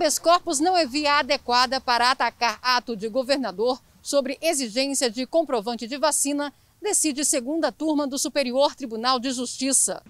habeas corpus não é via adequada para atacar ato de governador sobre exigência de comprovante de vacina, decide segunda turma do Superior Tribunal de Justiça.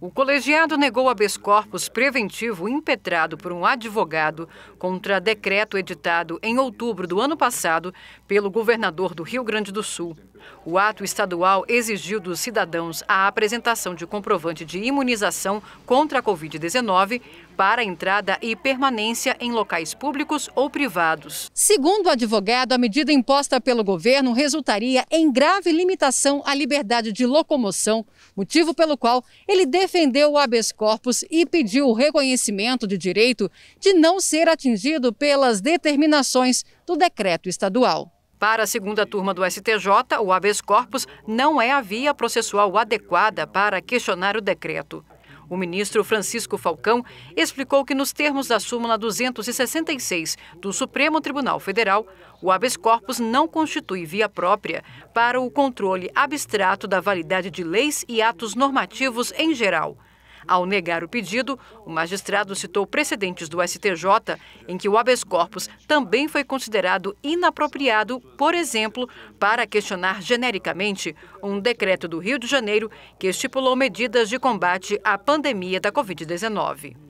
O colegiado negou habeas corpus preventivo impetrado por um advogado contra decreto editado em outubro do ano passado pelo governador do Rio Grande do Sul. O ato estadual exigiu dos cidadãos a apresentação de comprovante de imunização contra a Covid-19 para entrada e permanência em locais públicos ou privados. Segundo o advogado, a medida imposta pelo governo resultaria em grave limitação à liberdade de locomoção, motivo pelo qual ele defendeu o habeas corpus e pediu o reconhecimento de direito de não ser atingido pelas determinações do decreto estadual. Para a segunda turma do STJ, o habeas corpus não é a via processual adequada para questionar o decreto. O ministro Francisco Falcão explicou que, nos termos da súmula 266 do Supremo Tribunal Federal, o habeas corpus não constitui via própria para o controle abstrato da validade de leis e atos normativos em geral. Ao negar o pedido, o magistrado citou precedentes do STJ em que o habeas corpus também foi considerado inapropriado, por exemplo, para questionar genericamente um decreto do Rio de Janeiro que estipulou medidas de combate à pandemia da Covid-19.